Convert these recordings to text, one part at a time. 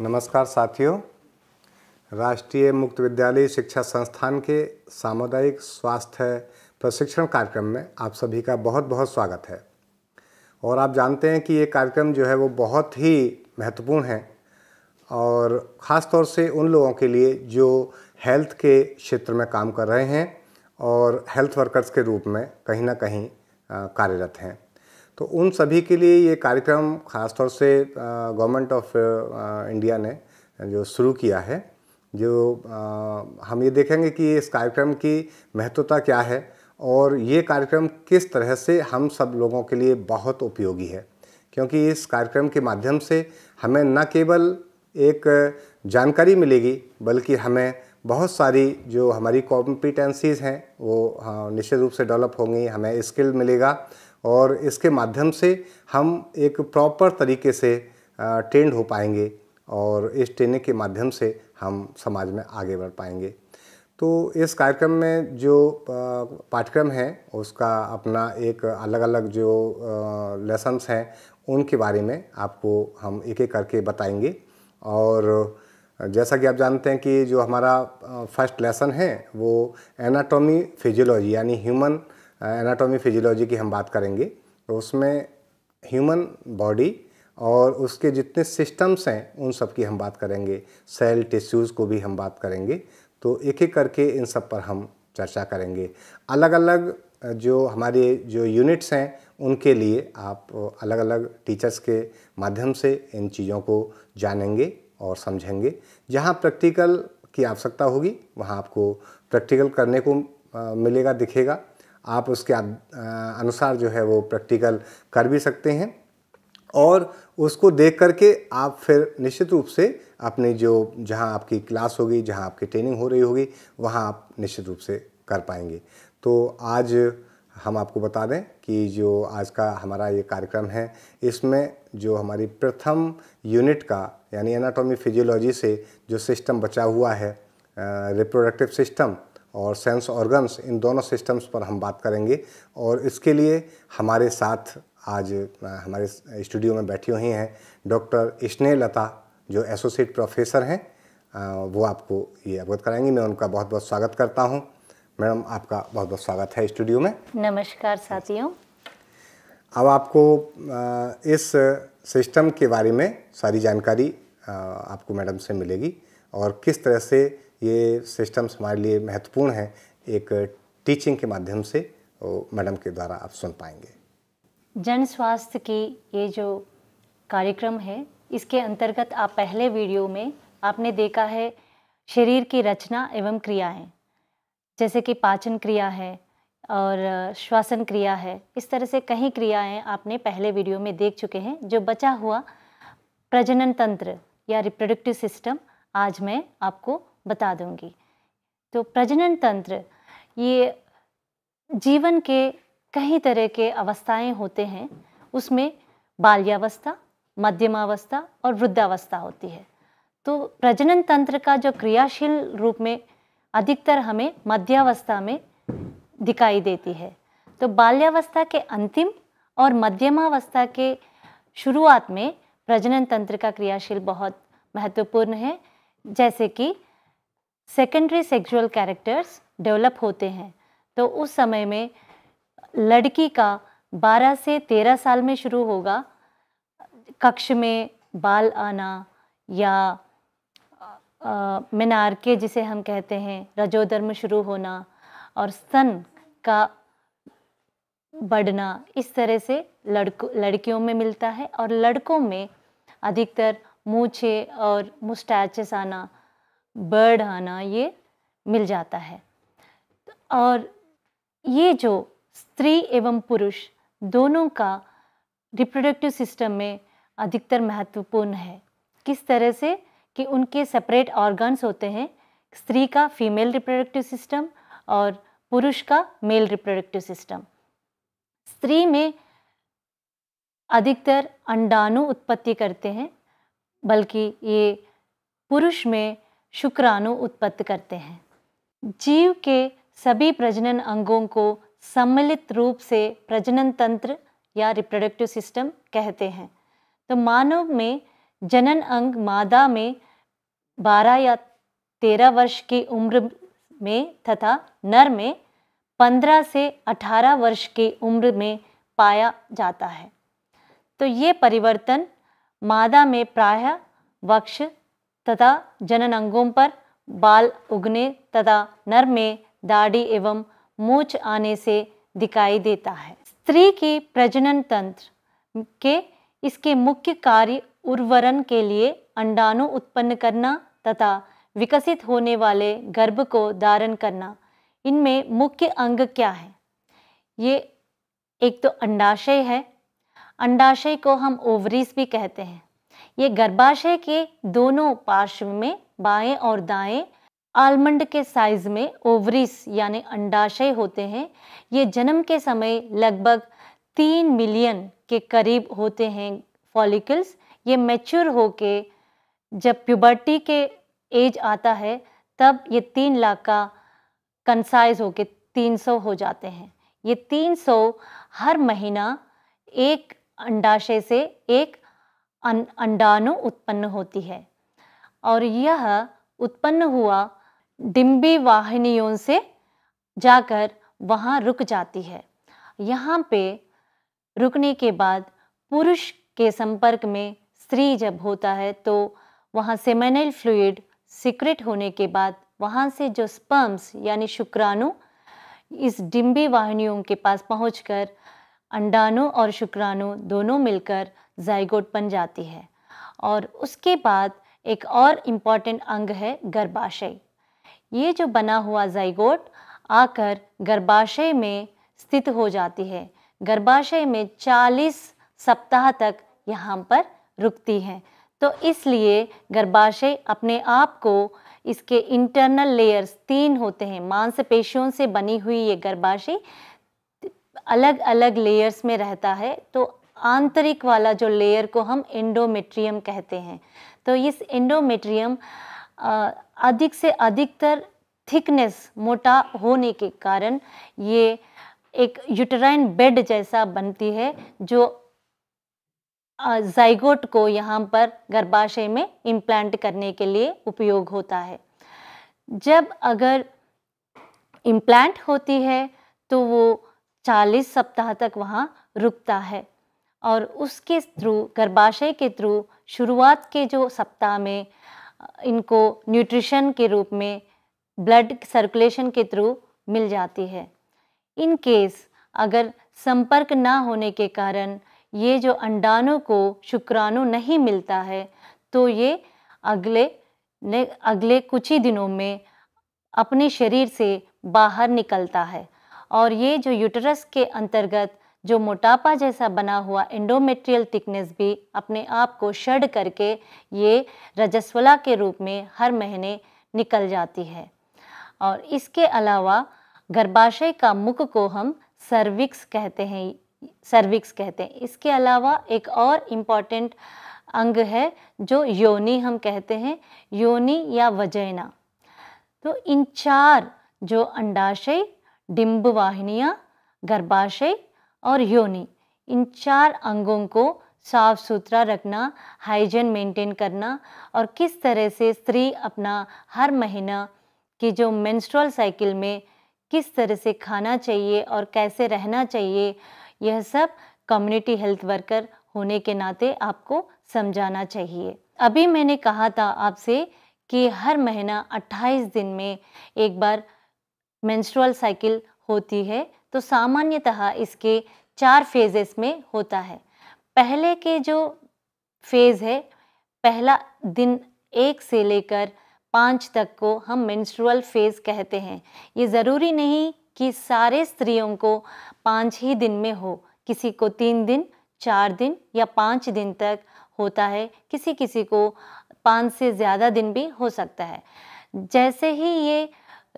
नमस्कार साथियों राष्ट्रीय मुक्त विद्यालय शिक्षा संस्थान के सामुदायिक स्वास्थ्य प्रशिक्षण कार्यक्रम में आप सभी का बहुत बहुत स्वागत है और आप जानते हैं कि ये कार्यक्रम जो है वो बहुत ही महत्वपूर्ण है और ख़ास तौर से उन लोगों के लिए जो हेल्थ के क्षेत्र में काम कर रहे हैं और हेल्थ वर्कर्स के रूप में कहीं ना कहीं कार्यरत हैं तो उन सभी के लिए ये कार्यक्रम ख़ासतौर से गवर्नमेंट ऑफ इंडिया ने जो शुरू किया है जो आ, हम ये देखेंगे कि इस कार्यक्रम की महत्वता क्या है और ये कार्यक्रम किस तरह से हम सब लोगों के लिए बहुत उपयोगी है क्योंकि इस कार्यक्रम के माध्यम से हमें न केवल एक जानकारी मिलेगी बल्कि हमें बहुत सारी जो हमारी कॉम्पिटेंसीज़ हैं वो हाँ, निश्चित रूप से डेवलप होंगी हमें स्किल मिलेगा और इसके माध्यम से हम एक प्रॉपर तरीके से ट्रेंड हो पाएंगे और इस ट्रेनिंग के माध्यम से हम समाज में आगे बढ़ पाएंगे तो इस कार्यक्रम में जो पाठ्यक्रम है उसका अपना एक अलग अलग जो लेसन्स हैं उनके बारे में आपको हम एक एक करके बताएंगे और जैसा कि आप जानते हैं कि जो हमारा फर्स्ट लेसन है वो एनाटॉमी फिजियोलॉजी यानी ह्यूमन एनाटॉमी फिजियोलॉजी की हम बात करेंगे तो उसमें ह्यूमन बॉडी और उसके जितने सिस्टम्स हैं उन सब की हम बात करेंगे सेल टिश्यूज़ को भी हम बात करेंगे तो एक एक करके इन सब पर हम चर्चा करेंगे अलग अलग जो हमारे जो यूनिट्स हैं उनके लिए आप अलग अलग टीचर्स के माध्यम से इन चीज़ों को जानेंगे और समझेंगे जहाँ प्रैक्टिकल की आवश्यकता होगी वहाँ आपको प्रैक्टिकल करने को मिलेगा दिखेगा आप उसके अनुसार जो है वो प्रैक्टिकल कर भी सकते हैं और उसको देख करके आप फिर निश्चित रूप से अपने जो जहां आपकी क्लास होगी जहां आपकी ट्रेनिंग हो रही होगी वहां आप निश्चित रूप से कर पाएंगे तो आज हम आपको बता दें कि जो आज का हमारा ये कार्यक्रम है इसमें जो हमारी प्रथम यूनिट का यानी एनाटॉमी फिजियोलॉजी से जो सिस्टम बचा हुआ है रिप्रोडक्टिव सिस्टम और सेंस ऑर्गन्स इन दोनों सिस्टम्स पर हम बात करेंगे और इसके लिए हमारे साथ आज हमारे स्टूडियो में बैठी हुई हैं डॉक्टर स्नेह लता जो एसोसिएट प्रोफेसर हैं वो आपको ये अवगत कराएंगी मैं उनका बहुत बहुत स्वागत करता हूँ मैडम आपका बहुत बहुत स्वागत है स्टूडियो में नमस्कार साथियों अब आपको इस सिस्टम के बारे में सारी जानकारी आपको मैडम से मिलेगी और किस तरह से ये सिस्टम्स हमारे लिए महत्वपूर्ण हैं एक टीचिंग के माध्यम से मैडम के द्वारा आप सुन पाएंगे जन स्वास्थ्य की ये जो कार्यक्रम है इसके अंतर्गत आप पहले वीडियो में आपने देखा है शरीर की रचना एवं क्रियाएं जैसे कि पाचन क्रिया है और श्वासन क्रिया है इस तरह से कई क्रियाएं आपने पहले वीडियो में देख चुके हैं जो बचा हुआ प्रजनन तंत्र या रिप्रोडक्टिव सिस्टम आज मैं आपको बता दूंगी तो प्रजनन तंत्र ये जीवन के कई तरह के अवस्थाएं होते हैं उसमें बाल्यावस्था मध्यमावस्था और वृद्धावस्था होती है तो प्रजनन तंत्र का जो क्रियाशील रूप में अधिकतर हमें मध्यावस्था में दिखाई देती है तो बाल्यावस्था के अंतिम और मध्यमावस्था के शुरुआत में प्रजनन तंत्र का क्रियाशील बहुत महत्वपूर्ण है जैसे कि सेकेंडरी सेक्सुअल कैरेक्टर्स डेवलप होते हैं तो उस समय में लड़की का 12 से 13 साल में शुरू होगा कक्ष में बाल आना या मीनार के जिसे हम कहते हैं रजोधर्म शुरू होना और स्तन का बढ़ना इस तरह से लड़कों लड़कियों में मिलता है और लड़कों में अधिकतर मूछे और मुस्टैचेस आना बर्ड आना ये मिल जाता है और ये जो स्त्री एवं पुरुष दोनों का रिप्रोडक्टिव सिस्टम में अधिकतर महत्वपूर्ण है किस तरह से कि उनके सेपरेट ऑर्गन्स होते हैं स्त्री का फीमेल रिप्रोडक्टिव सिस्टम और पुरुष का मेल रिप्रोडक्टिव सिस्टम स्त्री में अधिकतर अंडाणु उत्पत्ति करते हैं बल्कि ये पुरुष में शुक्राणु उत्पन्न करते हैं जीव के सभी प्रजनन अंगों को सम्मिलित रूप से प्रजनन तंत्र या रिप्रोडक्टिव सिस्टम कहते हैं तो मानव में जनन अंग मादा में 12 या 13 वर्ष की उम्र में तथा नर में 15 से 18 वर्ष की उम्र में पाया जाता है तो ये परिवर्तन मादा में प्रायः वक्ष तथा जनन अंगों पर बाल उगने तथा नर में दाढ़ी एवं मूछ आने से दिखाई देता है स्त्री के प्रजनन तंत्र के इसके मुख्य कार्य उर्वरन के लिए अंडाणु उत्पन्न करना तथा विकसित होने वाले गर्भ को धारण करना इनमें मुख्य अंग क्या है ये एक तो अंडाशय है अंडाशय को हम ओवरीज भी कहते हैं ये गर्भाशय के दोनों पार्श्व में बाएं और दाएं आलमंड के साइज में ओवरिस यानी अंडाशय होते हैं ये जन्म के समय लगभग तीन मिलियन के करीब होते हैं फॉलिकल्स ये मैच्योर होके जब प्यूबर्टी के एज आता है तब ये तीन लाख का कंसाइज होके तीन सौ हो जाते हैं ये तीन सौ हर महीना एक अंडाशय से एक अंडाणु उत्पन्न होती है और यह उत्पन्न हुआ डिम्बी वाहिनियों से जाकर वहाँ रुक जाती है यहाँ पे रुकने के बाद पुरुष के संपर्क में स्त्री जब होता है तो वहाँ सेमेनल फ्लूड सिक्रेट होने के बाद वहाँ से जो स्पर्म्स यानी शुक्राणु इस डिम्बी वाहिनियों के पास पहुँच अंडाणु और शुक्राणु दोनों मिलकर जाइगोट बन जाती है और उसके बाद एक और इम्पॉर्टेंट अंग है गर्भाशय ये जो बना हुआ जाइगोट आकर गर्भाशय में स्थित हो जाती है गर्भाशय में 40 सप्ताह तक यहाँ पर रुकती हैं तो इसलिए गर्भाशय अपने आप को इसके इंटरनल लेयर्स तीन होते हैं मांसपेशियों से बनी हुई ये गर्भाशय अलग अलग लेयर्स में रहता है तो आंतरिक वाला जो लेयर को हम एंडोमेट्रियम कहते हैं तो इस एंडोमेट्रियम अधिक से अधिकतर थिकनेस मोटा होने के कारण ये एक यूटराइन बेड जैसा बनती है जो जाइगोट को यहाँ पर गर्भाशय में इम्प्लांट करने के लिए उपयोग होता है जब अगर इम्प्लांट होती है तो वो चालीस सप्ताह तक वहाँ रुकता है और उसके थ्रू गर्भाशय के थ्रू शुरुआत के जो सप्ताह में इनको न्यूट्रिशन के रूप में ब्लड सर्कुलेशन के थ्रू मिल जाती है इन केस अगर संपर्क ना होने के कारण ये जो अंडाणु को शुक्राणु नहीं मिलता है तो ये अगले अगले कुछ ही दिनों में अपने शरीर से बाहर निकलता है और ये जो यूटरस के अंतर्गत जो मोटापा जैसा बना हुआ एंडोमेट्रियल थिकनेस भी अपने आप को शड करके ये रजस्वला के रूप में हर महीने निकल जाती है और इसके अलावा गर्भाशय का मुख को हम सर्विक्स कहते हैं सर्विक्स कहते हैं इसके अलावा एक और इम्पॉर्टेंट अंग है जो योनि हम कहते हैं योनि या वजैना तो इन चार जो अंडाशय डिम्ब वाहिनियाँ गर्भाशय और योनि इन चार अंगों को साफ सुथरा रखना हाइजीन मेंटेन करना और किस तरह से स्त्री अपना हर महीना की जो मेंस्ट्रुअल साइकिल में किस तरह से खाना चाहिए और कैसे रहना चाहिए यह सब कम्युनिटी हेल्थ वर्कर होने के नाते आपको समझाना चाहिए अभी मैंने कहा था आपसे कि हर महीना 28 दिन में एक बार मेंस्ट्रुअल साइकिल होती है तो सामान्यतः इसके चार फेजेस में होता है पहले के जो फेज़ है पहला दिन एक से लेकर पाँच तक को हम मेंस्ट्रुअल फेज़ कहते हैं ये ज़रूरी नहीं कि सारे स्त्रियों को पाँच ही दिन में हो किसी को तीन दिन चार दिन या पाँच दिन तक होता है किसी किसी को पाँच से ज़्यादा दिन भी हो सकता है जैसे ही ये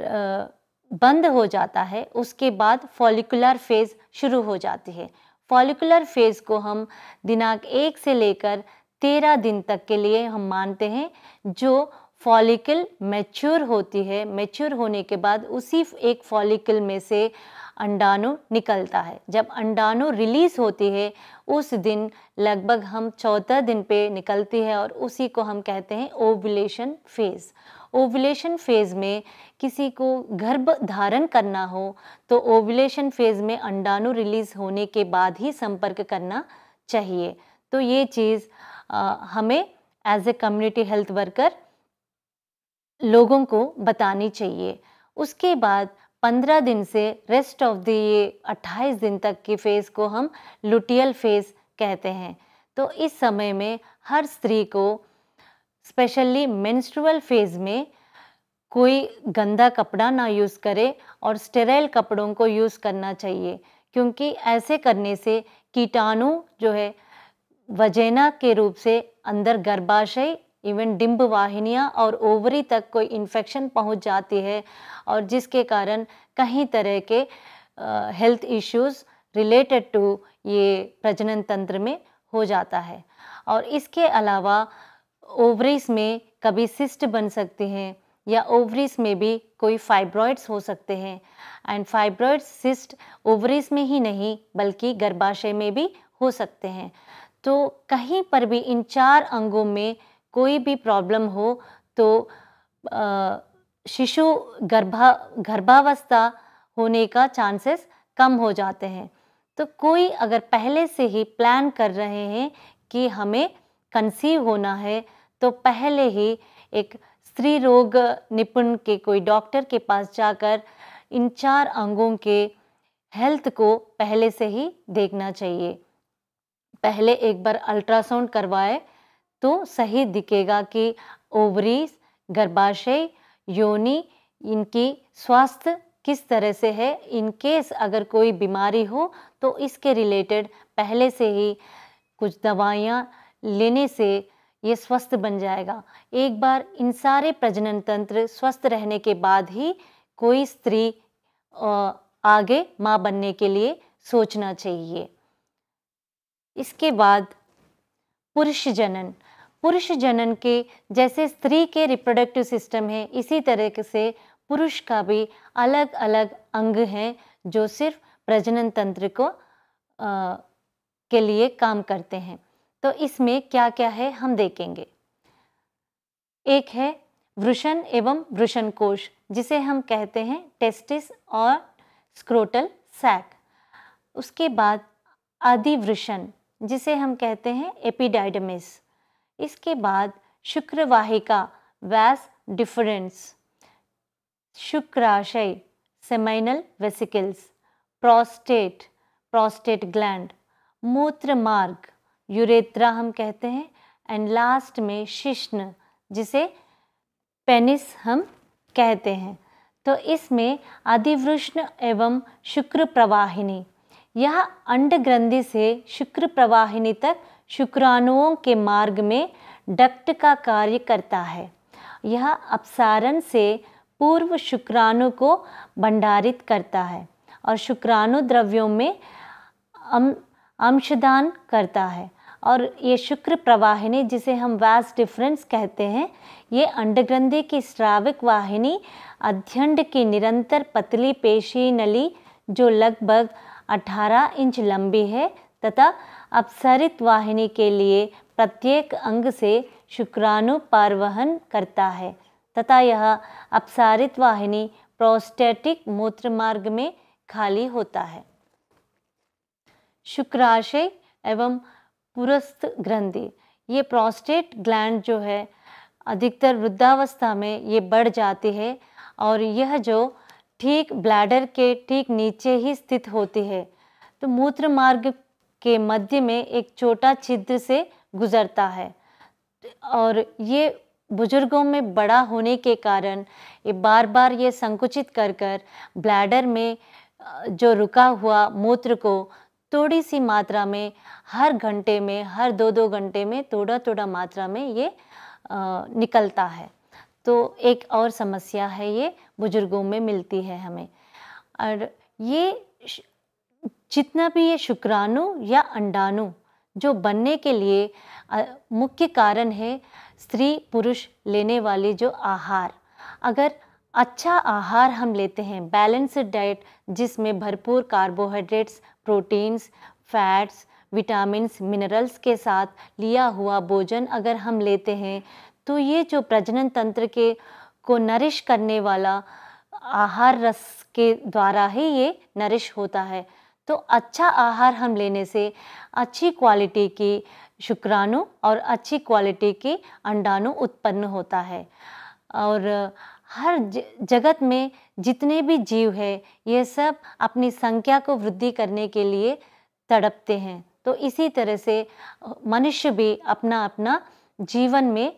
आ, बंद हो जाता है उसके बाद फॉलिकुलर फेज़ शुरू हो जाती है फॉलिकुलर फेज़ को हम दिनांक एक से लेकर तेरह दिन तक के लिए हम मानते हैं जो फॉलिकल मैच्योर होती है मैच्योर होने के बाद उसी एक फॉलिकल में से अंडाणु निकलता है जब अंडाणु रिलीज़ होती है उस दिन लगभग हम चौदह दिन पे निकलती है और उसी को हम कहते हैं ओवुलेशन फेज़ ओवुलेशन फेज़ में किसी को गर्भ धारण करना हो तो ओवुलेशन फेज़ में अंडाणु रिलीज़ होने के बाद ही संपर्क करना चाहिए तो ये चीज़ हमें as a community health worker लोगों को बतानी चाहिए उसके बाद 15 दिन से रेस्ट ऑफ द ये 28 दिन तक की फेज़ को हम लुटियल फेज़ कहते हैं तो इस समय में हर स्त्री को स्पेशली मेंस्ट्रुअल फेज़ में कोई गंदा कपड़ा ना यूज़ करे और स्टेराइल कपड़ों को यूज़ करना चाहिए क्योंकि ऐसे करने से कीटाणु जो है वजेना के रूप से अंदर गर्भाशय इवन डिम्ब वाहिनियाँ और ओवरी तक कोई इन्फेक्शन पहुंच जाती है और जिसके कारण कहीं तरह के हेल्थ इश्यूज़ रिलेटेड टू ये प्रजनन तंत्र में हो जाता है और इसके अलावा ओवरीज में कभी सिस्ट बन सकते हैं या ओवरीज में भी कोई फाइब्रॉइड्स हो सकते हैं एंड फाइब्रॉइड्स सिस्ट ओवरीज में ही नहीं बल्कि गर्भाशय में भी हो सकते हैं तो कहीं पर भी इन चार अंगों में कोई भी प्रॉब्लम हो तो शिशु गर्भा गर्भावस्था होने का चांसेस कम हो जाते हैं तो कोई अगर पहले से ही प्लान कर रहे हैं कि हमें कंसीव होना है तो पहले ही एक स्त्री रोग निपुण के कोई डॉक्टर के पास जाकर इन चार अंगों के हेल्थ को पहले से ही देखना चाहिए पहले एक बार अल्ट्रासाउंड करवाए तो सही दिखेगा कि ओवरीज गर्भाशय योनि इनकी स्वास्थ्य किस तरह से है इन केस अगर कोई बीमारी हो तो इसके रिलेटेड पहले से ही कुछ दवाइयाँ लेने से ये स्वस्थ बन जाएगा एक बार इन सारे प्रजनन तंत्र स्वस्थ रहने के बाद ही कोई स्त्री आगे माँ बनने के लिए सोचना चाहिए इसके बाद पुरुष जनन पुरुष जनन के जैसे स्त्री के रिप्रोडक्टिव सिस्टम है इसी तरह से पुरुष का भी अलग अलग अंग हैं जो सिर्फ प्रजनन तंत्र को आ, के लिए काम करते हैं तो इसमें क्या क्या है हम देखेंगे एक है वृषण एवं वृषण कोश जिसे हम कहते हैं टेस्टिस और स्क्रोटल सैक उसके बाद आदिवृषण जिसे हम कहते हैं एपिडाइडमिस इसके बाद शुक्रवाहिका वैस डिफरेंस शुक्राशय seminal vesicles prostate prostate gland मूत्र मार्ग यूरेत्रा हम कहते हैं एंड लास्ट में शिश्न जिसे पेनिस हम कहते हैं तो इसमें अधिवृष्ण एवं शुक्र प्रवाहिनी यह अंड ग्रंथि से शुक्र प्रवाहिनी तक शुक्राणुओं के मार्ग में डक्ट का कार्य करता है यह अपसारण से पूर्व शुक्राणु को भंडारित करता है और शुक्राणु द्रव्यों में अंशदान करता है और ये शुक्र प्रवाहिनी जिसे हम वास डिफरेंस कहते हैं ये अंडग्रंथि की श्राविक वाहिनी अध्यंड की निरंतर पतली पेशी नली जो लगभग 18 इंच लंबी है तथा अपसरित वाहिनी के लिए प्रत्येक अंग से शुक्राणु पारवहन करता है तथा यह अपसारित वाहिनी प्रोस्टेटिक मूत्र मार्ग में खाली होता है शुक्राशय एवं पुरस्थ ग्रंथि ये प्रोस्टेट ग्लैंड जो है अधिकतर वृद्धावस्था में ये बढ़ जाती है और यह जो ठीक ब्लैडर के ठीक नीचे ही स्थित होती है तो मूत्र मार्ग के मध्य में एक छोटा छिद्र से गुजरता है और ये बुजुर्गों में बड़ा होने के कारण ये बार बार ये संकुचित कर कर ब्लैडर में जो रुका हुआ मूत्र को थोड़ी सी मात्रा में हर घंटे में हर दो दो घंटे में थोड़ा थोड़ा मात्रा में ये निकलता है तो एक और समस्या है ये बुजुर्गों में मिलती है हमें और ये जितना भी ये शुक्राणु या अंडाणु जो बनने के लिए मुख्य कारण है स्त्री पुरुष लेने वाले जो आहार अगर अच्छा आहार हम लेते हैं बैलेंस्ड डाइट जिसमें भरपूर carbohydrates proteins fats vitamins minerals के साथ लिया हुआ भोजन अगर हम लेते हैं तो ये जो प्रजनन तंत्र के को नरिश करने वाला आहार रस के द्वारा ही ये नरिश होता है तो अच्छा आहार हम लेने से अच्छी क्वालिटी की शुक्राणु और अच्छी क्वालिटी के अंडाणु उत्पन्न होता है और हर जगत में जितने भी जीव है ये सब अपनी संख्या को वृद्धि करने के लिए तड़पते हैं तो इसी तरह से मनुष्य भी अपना अपना जीवन में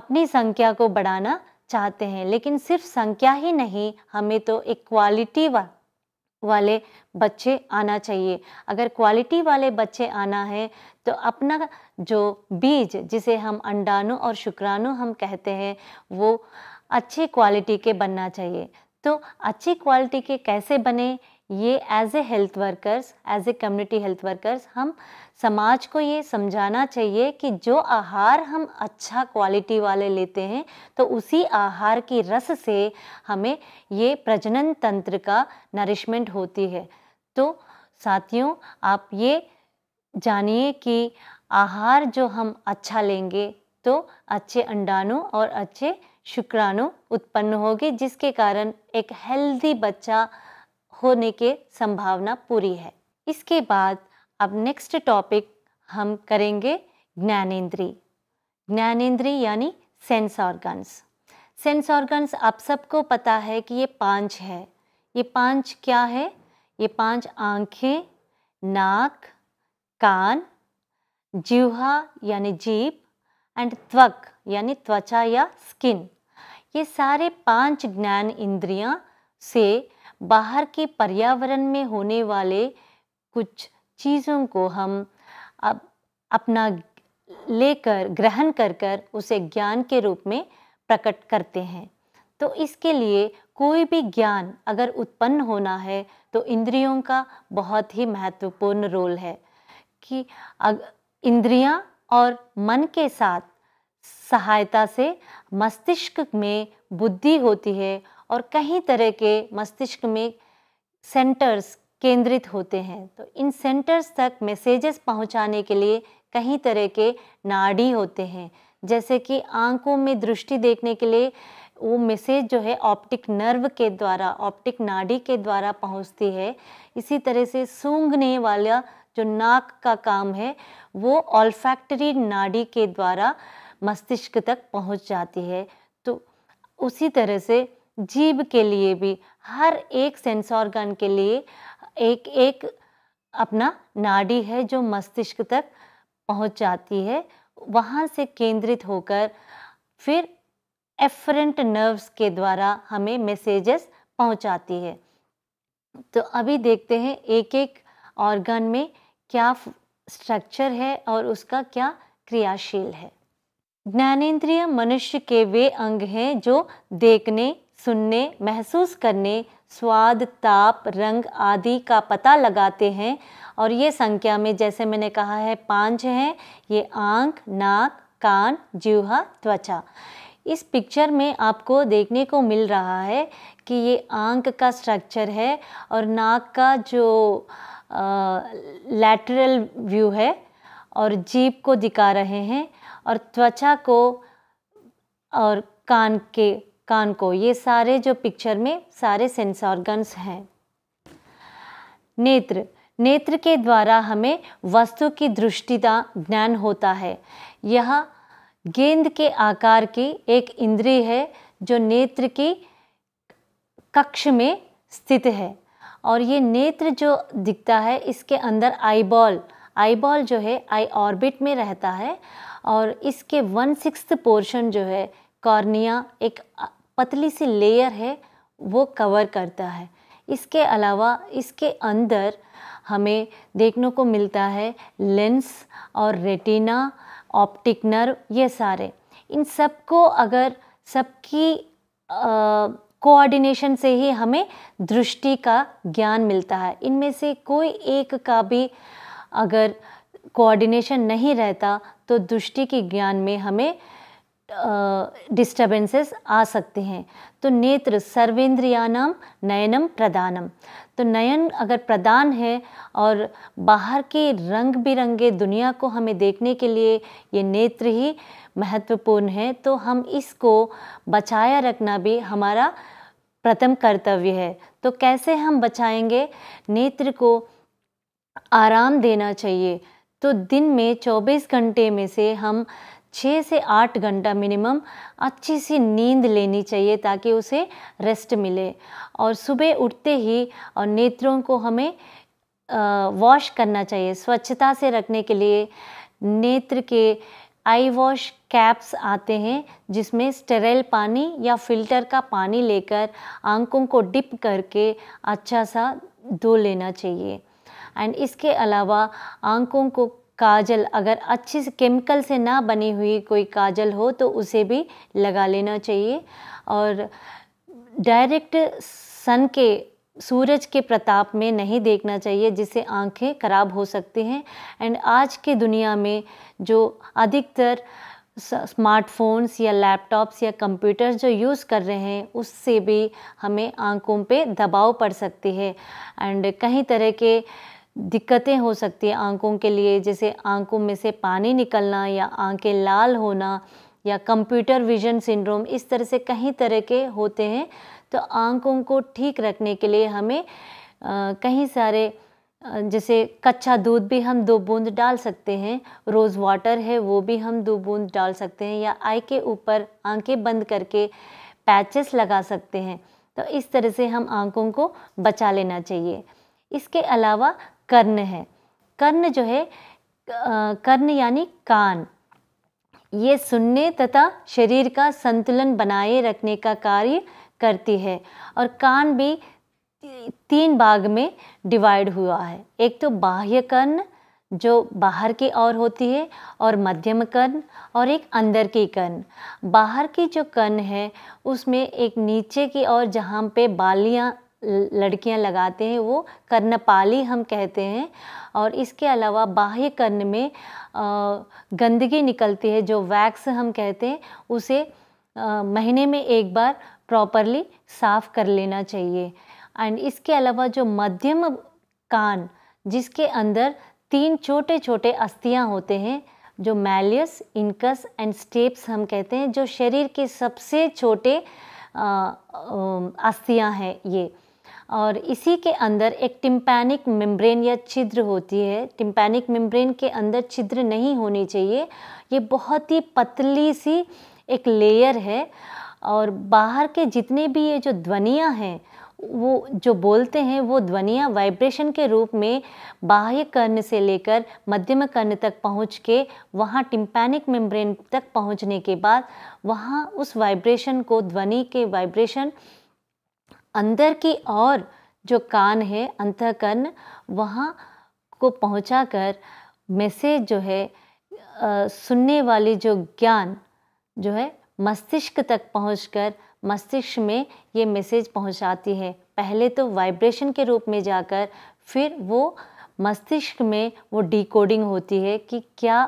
अपनी संख्या को बढ़ाना चाहते हैं लेकिन सिर्फ संख्या ही नहीं हमें तो एक क्वालिटी वा, वाले बच्चे आना चाहिए अगर क्वालिटी वाले बच्चे आना है तो अपना जो बीज जिसे हम अंडाणु और शुक्राणु हम कहते हैं वो अच्छी क्वालिटी के बनना चाहिए तो अच्छी क्वालिटी के कैसे बने ये as a health workers as a community health workers हम समाज को ये समझाना चाहिए कि जो आहार हम अच्छा क्वालिटी वाले लेते हैं तो उसी आहार की रस से हमें ये प्रजनन तंत्र का नरिशमेंट होती है तो साथियों आप ये जानिए कि आहार जो हम अच्छा लेंगे तो अच्छे अंडाणु और अच्छे शुक्राणु उत्पन्न होगी जिसके कारण एक हेल्दी बच्चा होने के संभावना पूरी है इसके बाद अब नेक्स्ट टॉपिक हम करेंगे ज्ञानेंद्री ज्ञानेंद्री यानी सेंस ऑर्गन्स सेंस ऑर्गन्स आप सबको पता है कि ये पांच है ये पांच क्या है ये पांच आँखें नाक कान जीवा यानी जीप एंड त्वक यानी त्वचा या स्किन ये सारे पांच ज्ञान इंद्रियां से बाहर के पर्यावरण में होने वाले कुछ चीज़ों को हम अप, अपना लेकर ग्रहण कर कर उसे ज्ञान के रूप में प्रकट करते हैं तो इसके लिए कोई भी ज्ञान अगर उत्पन्न होना है तो इंद्रियों का बहुत ही महत्वपूर्ण रोल है कि इंद्रियां और मन के साथ सहायता से मस्तिष्क में बुद्धि होती है और कई तरह के मस्तिष्क में सेंटर्स केंद्रित होते हैं तो इन सेंटर्स तक मैसेजेस पहुंचाने के लिए कई तरह के नाड़ी होते हैं जैसे कि आंखों में दृष्टि देखने के लिए वो मैसेज जो है ऑप्टिक नर्व के द्वारा ऑप्टिक नाड़ी के द्वारा पहुंचती है इसी तरह से सूंघने वाला जो नाक का काम है वो ऑल्फैक्टरी नाड़ी के द्वारा मस्तिष्क तक पहुंच जाती है तो उसी तरह से जीव के लिए भी हर एक सेंस ऑर्गन के लिए एक एक अपना नाड़ी है जो मस्तिष्क तक पहुंच जाती है वहाँ से केंद्रित होकर फिर एफरेंट नर्व्स के द्वारा हमें मैसेजेस पहुंचाती है तो अभी देखते हैं एक एक ऑर्गन में क्या स्ट्रक्चर है और उसका क्या क्रियाशील है ज्ञानेन्द्रिय मनुष्य के वे अंग हैं जो देखने सुनने महसूस करने स्वाद ताप रंग आदि का पता लगाते हैं और ये संख्या में जैसे मैंने कहा है पांच हैं ये आंख नाक कान जीवा त्वचा इस पिक्चर में आपको देखने को मिल रहा है कि ये आंख का स्ट्रक्चर है और नाक का जो लैटरल व्यू है और जीप को दिखा रहे हैं और त्वचा को और कान के कान को ये सारे जो पिक्चर में सारे सेंस ऑर्गन्स हैं नेत्र नेत्र के द्वारा हमें वस्तु की दृष्टि का ज्ञान होता है यह गेंद के आकार की एक इंद्रिय है जो नेत्र की कक्ष में स्थित है और ये नेत्र जो दिखता है इसके अंदर आईबॉल आईबॉल जो है आई ऑर्बिट में रहता है और इसके वन सिक्स पोर्शन जो है कॉर्निया एक पतली सी लेयर है वो कवर करता है इसके अलावा इसके अंदर हमें देखने को मिलता है लेंस और रेटिना ऑप्टिक नर्व ये सारे इन सब को अगर सबकी कोऑर्डिनेशन से ही हमें दृष्टि का ज्ञान मिलता है इनमें से कोई एक का भी अगर कोऑर्डिनेशन नहीं रहता तो दृष्टि के ज्ञान में हमें डिस्टर्बेंसेस आ सकते हैं तो नेत्र सर्वेंद्रियानम नयनम प्रदानम तो नयन अगर प्रदान है और बाहर के रंग बिरंगे दुनिया को हमें देखने के लिए ये नेत्र ही महत्वपूर्ण है तो हम इसको बचाया रखना भी हमारा प्रथम कर्तव्य है तो कैसे हम बचाएंगे नेत्र को आराम देना चाहिए तो दिन में 24 घंटे में से हम 6 से 8 घंटा मिनिमम अच्छी सी नींद लेनी चाहिए ताकि उसे रेस्ट मिले और सुबह उठते ही और नेत्रों को हमें वॉश करना चाहिए स्वच्छता से रखने के लिए नेत्र के आई वॉश कैप्स आते हैं जिसमें स्टेरल पानी या फिल्टर का पानी लेकर आंखों को डिप करके अच्छा सा धो लेना चाहिए एंड इसके अलावा आंखों को काजल अगर अच्छे से केमिकल से ना बनी हुई कोई काजल हो तो उसे भी लगा लेना चाहिए और डायरेक्ट सन के सूरज के प्रताप में नहीं देखना चाहिए जिससे आंखें खराब हो सकती हैं एंड आज के दुनिया में जो अधिकतर स्मार्टफोन्स या लैपटॉप्स या कंप्यूटर्स जो यूज़ कर रहे हैं उससे भी हमें आंखों पे दबाव पड़ सकती है एंड कई तरह के दिक्कतें हो सकती है आंखों के लिए जैसे आंखों में से पानी निकलना या आंखें लाल होना या कंप्यूटर विजन सिंड्रोम इस तरह से कई तरह के होते हैं तो आंखों को ठीक रखने के लिए हमें कई सारे जैसे कच्चा दूध भी हम दो बूंद डाल सकते हैं रोज़ वाटर है वो भी हम दो बूंद डाल सकते हैं या आई के ऊपर आंखें बंद करके पैचेस लगा सकते हैं तो इस तरह से हम आंखों को बचा लेना चाहिए इसके अलावा कर्ण है कर्ण जो है कर्ण यानी कान ये सुनने तथा शरीर का संतुलन बनाए रखने का कार्य करती है और कान भी तीन भाग में डिवाइड हुआ है एक तो बाह्य कर्ण जो बाहर की ओर होती है और मध्यम कर्ण और एक अंदर की कर्ण बाहर की जो कर्ण है उसमें एक नीचे की ओर जहाँ पे बालियाँ लड़कियाँ लगाते हैं वो कर्णपाली हम कहते हैं और इसके अलावा बाह्य कर्ण में गंदगी निकलती है जो वैक्स हम कहते हैं उसे महीने में एक बार प्रॉपरली साफ़ कर लेना चाहिए एंड इसके अलावा जो मध्यम कान जिसके अंदर तीन छोटे छोटे अस्थियाँ होते हैं जो मैलियस इनकस एंड स्टेप्स हम कहते हैं जो शरीर के सबसे छोटे अस्थियाँ हैं ये और इसी के अंदर एक टिम्पैनिक मेम्ब्रेन या छिद्र होती है टिम्पैनिक मेम्ब्रेन के अंदर छिद्र नहीं होनी चाहिए ये बहुत ही पतली सी एक लेयर है और बाहर के जितने भी ये जो ध्वनियाँ हैं वो जो बोलते हैं वो ध्वनियाँ वाइब्रेशन के रूप में बाह्य कर्ण से लेकर मध्यम कर्ण तक पहुँच के वहाँ टिम्पैनिक मेम्ब्रेन तक पहुँचने के बाद वहाँ उस वाइब्रेशन को ध्वनि के वाइब्रेशन अंदर की ओर जो कान है अंतःकर्ण वहाँ को पहुँचा कर मैसेज जो है आ, सुनने वाली जो ज्ञान जो है मस्तिष्क तक पहुंचकर मस्तिष्क में ये मैसेज पहुंचाती है पहले तो वाइब्रेशन के रूप में जाकर फिर वो मस्तिष्क में वो डिकोडिंग होती है कि क्या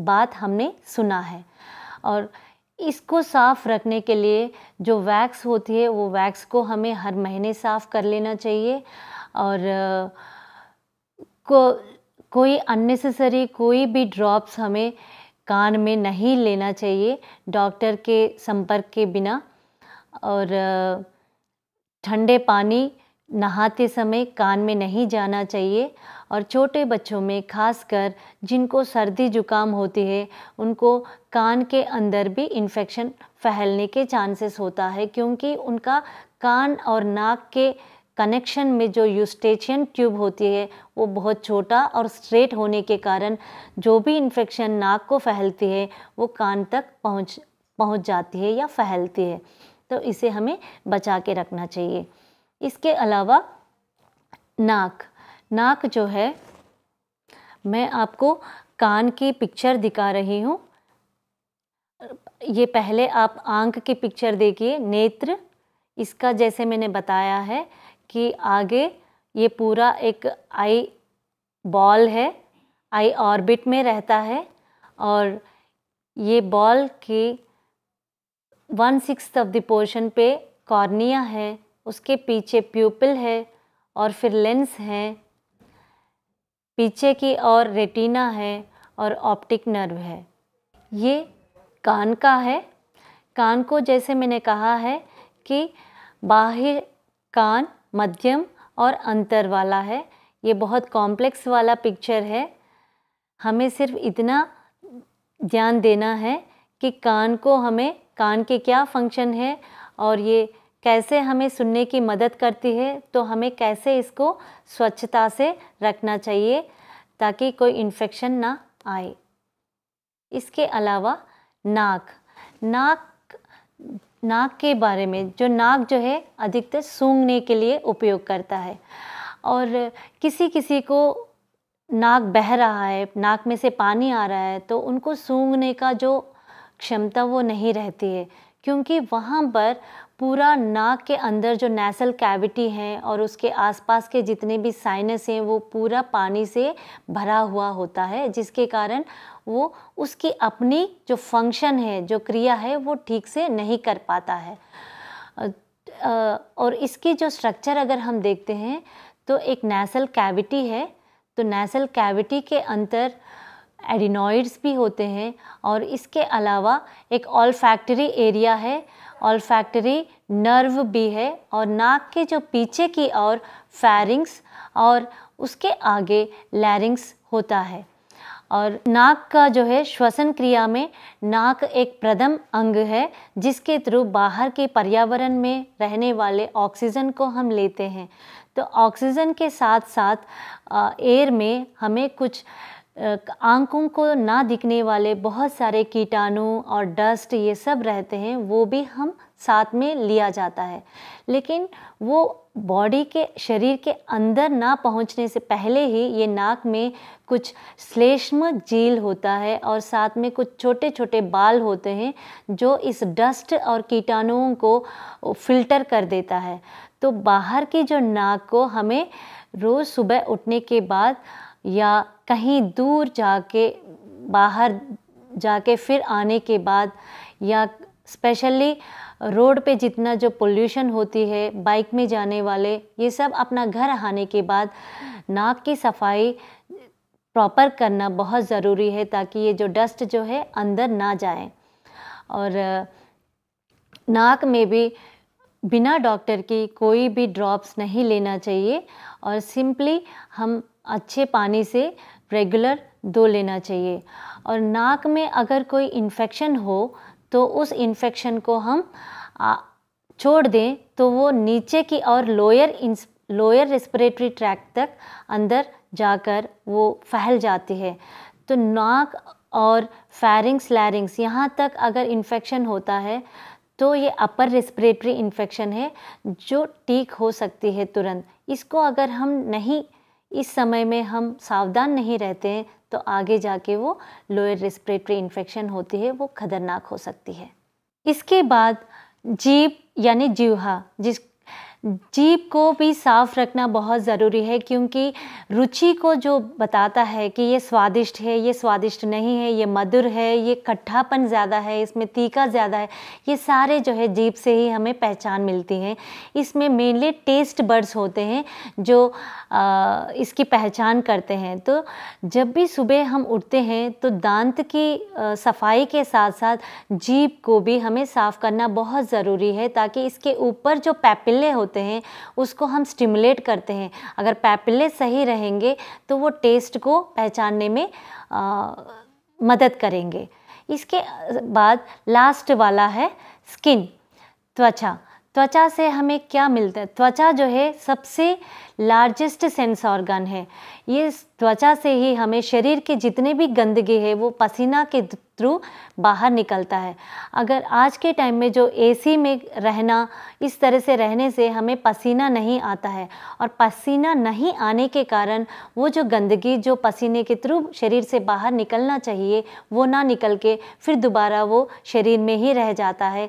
बात हमने सुना है और इसको साफ़ रखने के लिए जो वैक्स होती है वो वैक्स को हमें हर महीने साफ़ कर लेना चाहिए और को कोई अननेसेसरी कोई भी ड्रॉप्स हमें कान में नहीं लेना चाहिए डॉक्टर के संपर्क के बिना और ठंडे पानी नहाते समय कान में नहीं जाना चाहिए और छोटे बच्चों में खासकर जिनको सर्दी जुकाम होती है उनको कान के अंदर भी इन्फेक्शन फैलने के चांसेस होता है क्योंकि उनका कान और नाक के कनेक्शन में जो यूस्टेशियन ट्यूब होती है वो बहुत छोटा और स्ट्रेट होने के कारण जो भी इन्फेक्शन नाक को फैलती है वो कान तक पहुंच पहुंच जाती है या फैलती है तो इसे हमें बचा के रखना चाहिए इसके अलावा नाक नाक जो है मैं आपको कान की पिक्चर दिखा रही हूँ ये पहले आप आंख की पिक्चर देखिए नेत्र इसका जैसे मैंने बताया है कि आगे ये पूरा एक आई बॉल है आई ऑर्बिट में रहता है और ये बॉल की one six of the portion पे कॉर्निया है उसके पीछे प्यूपिल है और फिर लेंस है पीछे की और रेटिना है और ऑप्टिक नर्व है ये कान का है कान को जैसे मैंने कहा है कि बाहर कान मध्यम और अंतर वाला है ये बहुत कॉम्प्लेक्स वाला पिक्चर है हमें सिर्फ इतना ध्यान देना है कि कान को हमें कान के क्या फंक्शन है और ये कैसे हमें सुनने की मदद करती है तो हमें कैसे इसको स्वच्छता से रखना चाहिए ताकि कोई इन्फेक्शन ना आए इसके अलावा नाक नाक नाक के बारे में जो नाक जो है अधिकतर सूंघने के लिए उपयोग करता है और किसी किसी को नाक बह रहा है नाक में से पानी आ रहा है तो उनको सूंघने का जो क्षमता वो नहीं रहती है क्योंकि वहाँ पर पूरा नाक के अंदर जो नेसल कैविटी है और उसके आसपास के जितने भी साइनस हैं वो पूरा पानी से भरा हुआ होता है जिसके कारण वो उसकी अपनी जो फंक्शन है जो क्रिया है वो ठीक से नहीं कर पाता है और इसकी जो स्ट्रक्चर अगर हम देखते हैं तो एक नेसल कैविटी है तो नेसल कैविटी के अंदर एडिनॉइड्स भी होते हैं और इसके अलावा एक ऑल फैक्ट्री एरिया है ऑल्फैक्टरी नर्व भी है और नाक के जो पीछे की ओर फैरिंग्स और उसके आगे लैरिंग्स होता है और नाक का जो है श्वसन क्रिया में नाक एक प्रथम अंग है जिसके थ्रू बाहर के पर्यावरण में रहने वाले ऑक्सीजन को हम लेते हैं तो ऑक्सीजन के साथ साथ एयर में हमें कुछ आंखों को ना दिखने वाले बहुत सारे कीटाणु और डस्ट ये सब रहते हैं वो भी हम साथ में लिया जाता है लेकिन वो बॉडी के शरीर के अंदर ना पहुंचने से पहले ही ये नाक में कुछ श्लेष्म झील होता है और साथ में कुछ छोटे छोटे बाल होते हैं जो इस डस्ट और कीटाणुओं को फिल्टर कर देता है तो बाहर की जो नाक को हमें रोज़ सुबह उठने के बाद या कहीं दूर जाके बाहर जाके फिर आने के बाद या स्पेशली रोड पे जितना जो पोल्यूशन होती है बाइक में जाने वाले ये सब अपना घर आने के बाद नाक की सफाई प्रॉपर करना बहुत ज़रूरी है ताकि ये जो डस्ट जो है अंदर ना जाए और नाक में भी बिना डॉक्टर की कोई भी ड्रॉप्स नहीं लेना चाहिए और सिंपली हम अच्छे पानी से रेगुलर धो लेना चाहिए और नाक में अगर कोई इन्फेक्शन हो तो उस इन्फेक्शन को हम छोड़ दें तो वो नीचे की और लोअर लोअर रेस्पिरेटरी ट्रैक तक अंदर जाकर वो फैल जाती है तो नाक और फैरिंग्स लैरिंग्स यहाँ तक अगर इन्फेक्शन होता है तो ये अपर रेस्पिरेटरी इन्फेक्शन है जो ठीक हो सकती है तुरंत इसको अगर हम नहीं इस समय में हम सावधान नहीं रहते हैं तो आगे जाके वो लोअर रेस्पिरेटरी इन्फेक्शन होती है वो खतरनाक हो सकती है इसके बाद जीप यानी जीवा जिस जीप को भी साफ़ रखना बहुत ज़रूरी है क्योंकि रुचि को जो बताता है कि ये स्वादिष्ट है ये स्वादिष्ट नहीं है ये मधुर है ये कट्ठापन ज़्यादा है इसमें तीखा ज़्यादा है ये सारे जो है जीप से ही हमें पहचान मिलती है इसमें मेनली टेस्ट बर्ड्स होते हैं जो आ, इसकी पहचान करते हैं तो जब भी सुबह हम उठते हैं तो दांत की आ, सफाई के साथ साथ जीप को भी हमें साफ़ करना बहुत ज़रूरी है ताकि इसके ऊपर जो पैपिल्ले होते होते हैं उसको हम स्टिमुलेट करते हैं अगर पैपिले सही रहेंगे तो वो टेस्ट को पहचानने में आ, मदद करेंगे इसके बाद लास्ट वाला है स्किन त्वचा त्वचा से हमें क्या मिलता है त्वचा जो है सबसे लार्जेस्ट सेंस ऑर्गन है ये त्वचा से ही हमें शरीर के जितने भी गंदगी है वो पसीना के थ्रू बाहर निकलता है अगर आज के टाइम में जो एसी में रहना इस तरह से रहने से हमें पसीना नहीं आता है और पसीना नहीं आने के कारण वो जो गंदगी जो पसीने के थ्रू शरीर से बाहर निकलना चाहिए वो ना निकल के फिर दोबारा वो शरीर में ही रह जाता है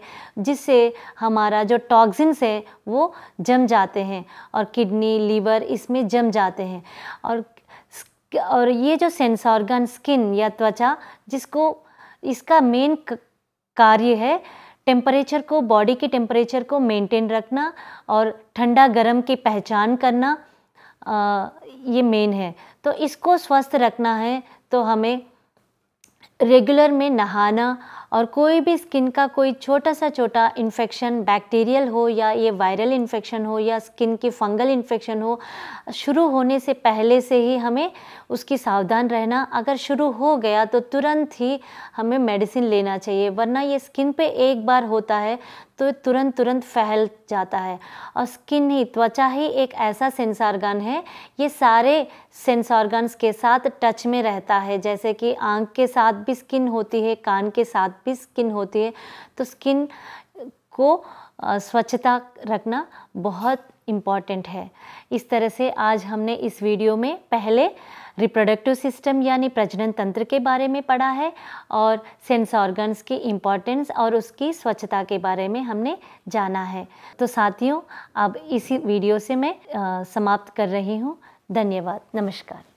जिससे हमारा जो टॉक्सिन्स है वो जम जाते हैं और किडनी लीवर लीवर इसमें जम जाते हैं और और ये जो सेंस ऑर्गन स्किन या त्वचा जिसको इसका मेन कार्य है टेम्परेचर को बॉडी के टेम्परेचर को मेंटेन रखना और ठंडा गर्म की पहचान करना आ, ये मेन है तो इसको स्वस्थ रखना है तो हमें रेगुलर में नहाना और कोई भी स्किन का कोई छोटा सा छोटा इन्फेक्शन बैक्टीरियल हो या ये वायरल इन्फेक्शन हो या स्किन की फंगल इन्फेक्शन हो शुरू होने से पहले से ही हमें उसकी सावधान रहना अगर शुरू हो गया तो तुरंत ही हमें मेडिसिन लेना चाहिए वरना ये स्किन पे एक बार होता है तो तुरंत तुरंत फैल जाता है और स्किन ही त्वचा ही एक ऐसा सेंस ऑर्गन है ये सारे सेंस ऑर्गन्स के साथ टच में रहता है जैसे कि आँख के साथ भी स्किन होती है कान के साथ भी स्किन होती है तो स्किन को स्वच्छता रखना बहुत इम्पॉर्टेंट है इस तरह से आज हमने इस वीडियो में पहले रिप्रोडक्टिव सिस्टम यानी प्रजनन तंत्र के बारे में पढ़ा है और सेंस ऑर्गन्स की इम्पॉर्टेंस और उसकी स्वच्छता के बारे में हमने जाना है तो साथियों अब इसी वीडियो से मैं आ, समाप्त कर रही हूँ धन्यवाद नमस्कार